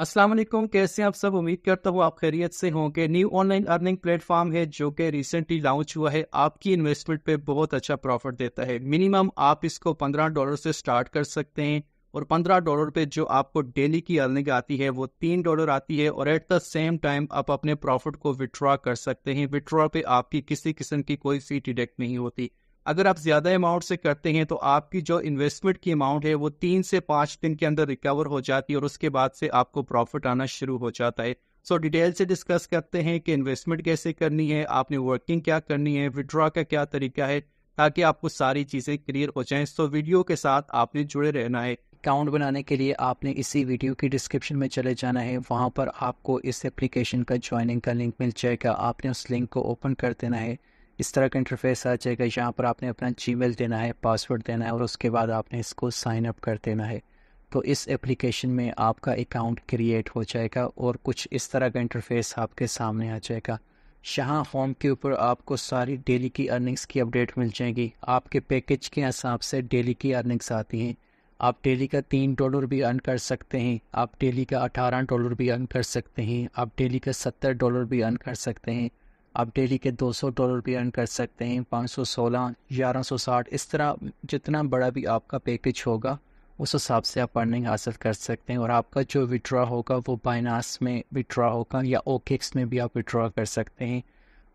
अस्सलाम वालेकुम कैसे हैं आप सब उम्मीद करता हूँ आप खैरियत से होंगे न्यू ऑनलाइन अर्निंग प्लेटफॉर्म है जो कि रिसेंटली लॉन्च हुआ है आपकी इन्वेस्टमेंट पे बहुत अच्छा प्रॉफिट देता है मिनिमम आप इसको पंद्रह डॉलर से स्टार्ट कर सकते हैं और पंद्रह डॉलर पे जो आपको डेली की अर्निंग आती है वो तीन डॉलर आती है और एट द सेम टाइम आप अपने प्रॉफिट को विथड्रॉ कर सकते हैं विथड्रॉ पे आपकी किसी किस्म की कोई फी डिडक्ट नहीं होती अगर आप ज़्यादा अमाउंट से करते हैं तो आपकी जो इन्वेस्टमेंट की अमाउंट है वो तीन से पांच दिन के अंदर रिकवर हो जाती है और उसके बाद से आपको प्रॉफिट आना शुरू हो जाता है सो so, डिटेल से डिस्कस करते हैं कि इन्वेस्टमेंट कैसे करनी है आपने वर्किंग क्या करनी है विड्रॉ का क्या तरीका है ताकि आपको सारी चीज़ें क्लियर हो जाए सो so, वीडियो के साथ आपने जुड़े रहना है अकाउंट बनाने के लिए आपने इसी वीडियो की डिस्क्रिप्शन में चले जाना है वहाँ पर आपको इस एप्लीकेशन का ज्वाइनिंग का लिंक मिल जाएगा आपने उस लिंक को ओपन कर देना है इस तरह का इंटरफेस आ जाएगा यहाँ पर आपने अपना जी देना है पासवर्ड देना है और उसके बाद आपने इसको साइन अप कर देना है तो इस एप्लीकेशन में आपका अकाउंट क्रिएट हो जाएगा और कुछ इस तरह का इंटरफेस आपके सामने आ जाएगा यहाँ होम के ऊपर आपको सारी डेली की अर्निंग्स की अपडेट मिल जाएगी आपके पैकेज के हिसाब से डेली की अर्निंग्स आती हैं आप डेली का तीन डॉलर भी अर्न कर सकते हैं आप डेली का अठारह डॉलर भी अर्न कर सकते हैं आप डेली का सत्तर डॉलर भी अर्न कर सकते हैं आप डेली के 200 डॉलर भी अर्न कर सकते हैं 516, 1160 इस तरह जितना बड़ा भी आपका पैकेज होगा उस हिसाब से आप अर्निंग हासिल कर सकते हैं और आपका जो विड्रा होगा वो बाइनास में विड्रा होगा या ओकेक्स में भी आप विड्रा कर सकते हैं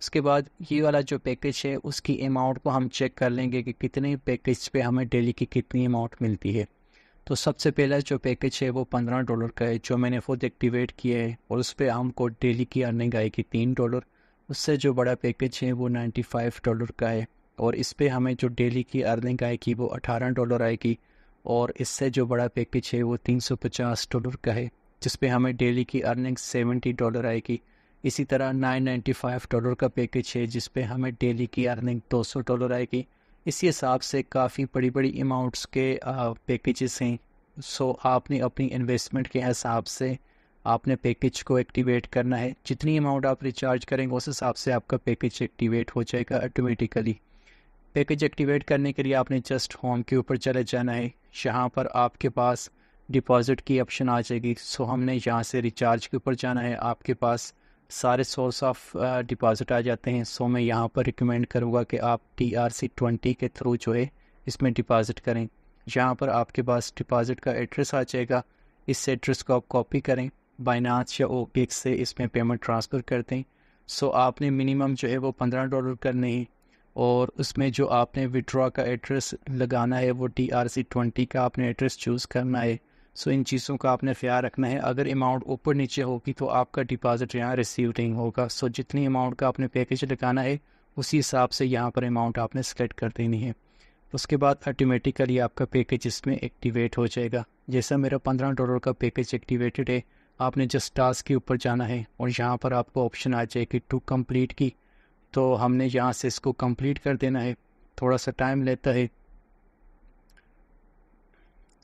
उसके बाद ये वाला जो पैकेज है उसकी अमाउंट को हम चेक कर लेंगे कि कितने पैकेज पे हमें डेली की कितनी अमाउंट मिलती है तो सबसे पहला जो पैकेज है वो पंद्रह डॉलर का है जो मैंने खुद एक्टिवेट किया है और उस पर हमको डेली की अर्निंग आएगी तीन डॉलर उससे जो बड़ा पैकेज है वो 95 डॉलर का है और इस पर हमें जो डेली की अर्निंग आएगी वो 18 डॉलर आएगी और इससे जो बड़ा पैकेज है वो 350 डॉलर का है जिस पर हमें डेली की अर्निंग 70 डॉलर आएगी इसी तरह 995 डॉलर का पैकेज है जिस हमें डेली की अर्निंग 200 डॉलर आएगी इसी हिसाब से काफ़ी बड़ी बड़ी अमाउंट्स के पैकेजेस हैं सो आपने अपनी इन्वेस्टमेंट के हिसाब से आपने पैकेज को एक्टिवेट करना है जितनी अमाउंट आप रिचार्ज करेंगे उस हिसाब से आपका पैकेज एक्टिवेट हो जाएगा ऑटोमेटिकली पैकेज एक्टिवेट करने के लिए आपने जस्ट होम के ऊपर चले जाना है यहाँ पर आपके पास डिपॉजिट की ऑप्शन आ जाएगी सो हमने यहाँ से रिचार्ज के ऊपर जाना है आपके पास सारे सोर्स ऑफ डिपॉजिट आ जाते हैं सो मैं यहाँ पर रिकमेंड करूँगा कि आप टी आर सी ट्वेंटी के थ्रू जो है इसमें डिपॉजिट करें यहाँ पर आपके पास डिपॉजिट का एड्रेस आ जाएगा इस एड्रेस को आप कॉपी करें बाइनास या ओपिक्स से इसमें पेमेंट ट्रांसफ़र कर दें सो आपने मिनिमम जो है वो पंद्रह डॉलर करने हैं और उसमें जो आपने विड्रॉ का एड्रेस लगाना है वो टी आर सी ट्वेंटी का आपने एड्रेस चूज़ करना है सो इन चीज़ों का आपने ख्याल रखना है अगर अमाउंट ऊपर नीचे होगी तो आपका डिपॉजिट यहाँ रिसीव नहीं होगा सो जितनी अमाउंट का आपने पैकेज लगाना है उसी हिसाब से यहाँ पर अमाउंट आपने सेलेक्ट कर देनी है उसके बाद ऑटोमेटिकली आपका पैकेज इसमें एक्टिवेट हो जाएगा जैसा मेरा पंद्रह डॉलर का पैकेज एक्टिवेटेड है आपने जस्ट टास्क के ऊपर जाना है और यहाँ पर आपको ऑप्शन आ जाए कि टू कंप्लीट की तो हमने यहाँ से इसको कंप्लीट कर देना है थोड़ा सा टाइम लेता है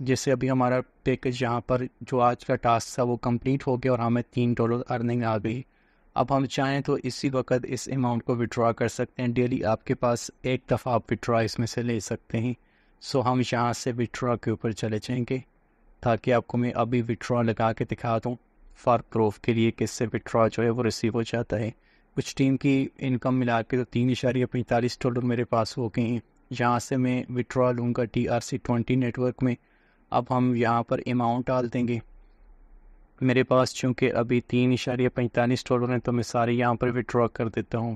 जैसे अभी हमारा पैकेज यहाँ पर जो आज का टास्क था वो कंप्लीट हो गया और हमें तीन डॉलर अर्निंग आ गई अब हम चाहें तो इसी वक्त इस अमाउंट को विड्रॉ कर सकते हैं डेली आपके पास एक दफ़ा आप विड्रॉ इसमें से ले सकते हैं सो हम यहाँ से विड्रॉ के ऊपर चले जाएंगे ताकि आपको मैं अभी विड्रॉ लगा के दिखा दूँ फॉर प्रूफ के लिए किससे विड्रॉ जो है वो रिसीव हो जाता है कुछ टीम की इनकम मिला के तो तीन इशारे पैंतालीस डॉलर मेरे पास हो गए हैं यहाँ से मैं विड्रॉ लूँगा T R C twenty network में अब हम यहाँ पर अमाउंट डाल देंगे मेरे पास चूँकि अभी तीन इशारे पैंतालीस डॉलर हैं तो मैं सारे यहाँ पर विड्रॉ कर देता हूँ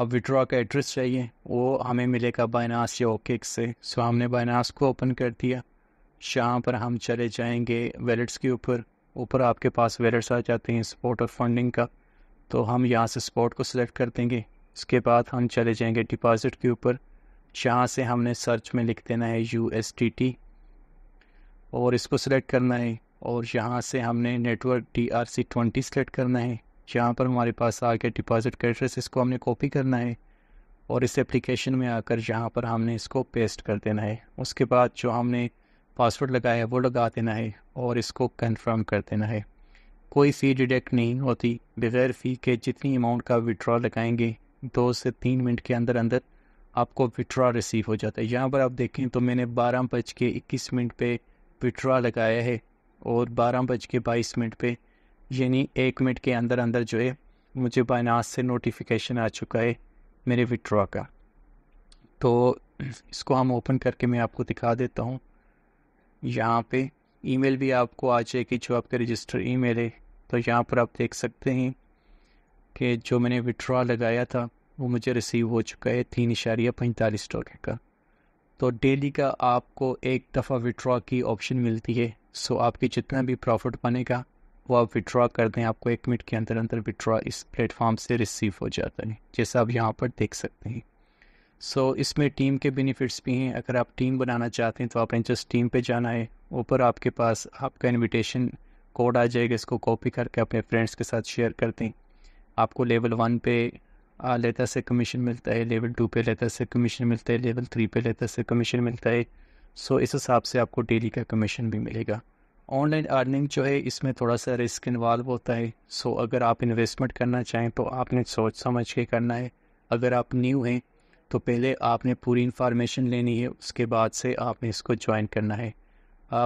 अब विड्रॉ का एड्रेस चाहिए वो हमें मिलेगा बायनास या ओकेक से सो हमने बायनास को ओपन कर दिया जहाँ पर हम चले जाएंगे वैलेट्स के ऊपर ऊपर आपके पास वैलेट्स आ जाते हैं स्पॉट और फंडिंग का तो हम यहाँ से स्पॉट को सिलेक्ट कर देंगे उसके बाद हम चले जाएंगे डिपॉजिट के ऊपर जहाँ से हमने सर्च में लिख देना है यू एस टी टी और इसको सिलेक्ट करना है और यहाँ से हमने network D R C twenty select करना है जहाँ पर हमारे पास आके डिपॉजिट का एड्रेस इसको हमने कॉपी करना है और इस एप्लीकेशन में आकर जहाँ पर हमने इसको पेस्ट कर देना है उसके बाद जो हमने पासवर्ड लगाया है वो लगा देना है और इसको कंफर्म कर देना है कोई फ़ी डिडक्ट नहीं होती बगैर फ़ी के जितनी अमाउंट का विड्रॉ लगाएंगे दो से तीन मिनट के अंदर अंदर आपको विड्रॉ रिसीव हो जाता है यहाँ पर आप देखें तो मैंने बारह बज के इक्कीस मिनट पर विड्रॉ लगाया है और बारह बज के बाईस मिनट पर यानी एक मिनट के अंदर अंदर जो है मुझे बाइनास से नोटिफिकेशन आ चुका है मेरे विड्रॉ का तो इसको हम ओपन करके मैं आपको दिखा देता हूँ यहाँ पे ईमेल भी आपको आ जाएगी जो आपका रजिस्टर ईमेल है तो यहाँ पर आप देख सकते हैं कि जो मैंने विड्रॉ लगाया था वो मुझे रिसीव हो चुका है तीन इशारिया पैंतालीस डॉलर का तो डेली का आपको एक दफ़ा विड्रॉ की ऑप्शन मिलती है सो आपके जितना भी प्रॉफिट बनेगा वो आप विड्रॉ कर दें आपको एक मिनट के अंदर अंदर विड्रॉ इस प्लेटफॉर्म से रिसीव हो जाता है जैसा आप यहाँ पर देख सकते हैं सो so, इसमें टीम के बेनिफिट्स भी हैं अगर आप टीम बनाना चाहते हैं तो आपने जस्ट टीम पे जाना है ऊपर आपके पास आपका इनविटेशन कोड आ जाएगा इसको कॉपी करके अपने फ्रेंड्स के साथ शेयर कर दें आपको लेवल वन पे लेता से कमीशन मिलता है लेवल टू पे लेता से कमीशन मिलता है लेवल थ्री पे लेता से कमीशन मिलता है सो so, इस हिसाब से आपको डेली का कमीशन भी मिलेगा ऑनलाइन अर्निंग जो है इसमें थोड़ा सा रिस्क इन्वॉल्व होता है सो so, अगर आप इन्वेस्टमेंट करना चाहें तो आपने सोच समझ के करना है अगर आप न्यू हैं तो पहले आपने पूरी इन्फॉर्मेशन लेनी है उसके बाद से आपने इसको ज्वाइन करना है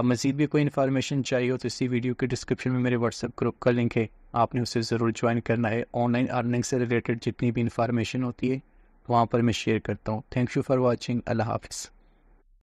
मज़ीद भी कोई इन्फॉर्मेशन चाहिए हो तो इसी वीडियो के डिस्क्रिप्शन में मेरे व्हाट्सएप ग्रुप का लिंक है आपने उसे ज़रूर ज्वाइन करना है ऑनलाइन अर्निंग से रिलेटेड जितनी भी इन्फॉर्मेशन होती है वहाँ पर मैं शेयर करता हूँ थैंक यू फॉर वॉचिंग अल्लाह हाफिज़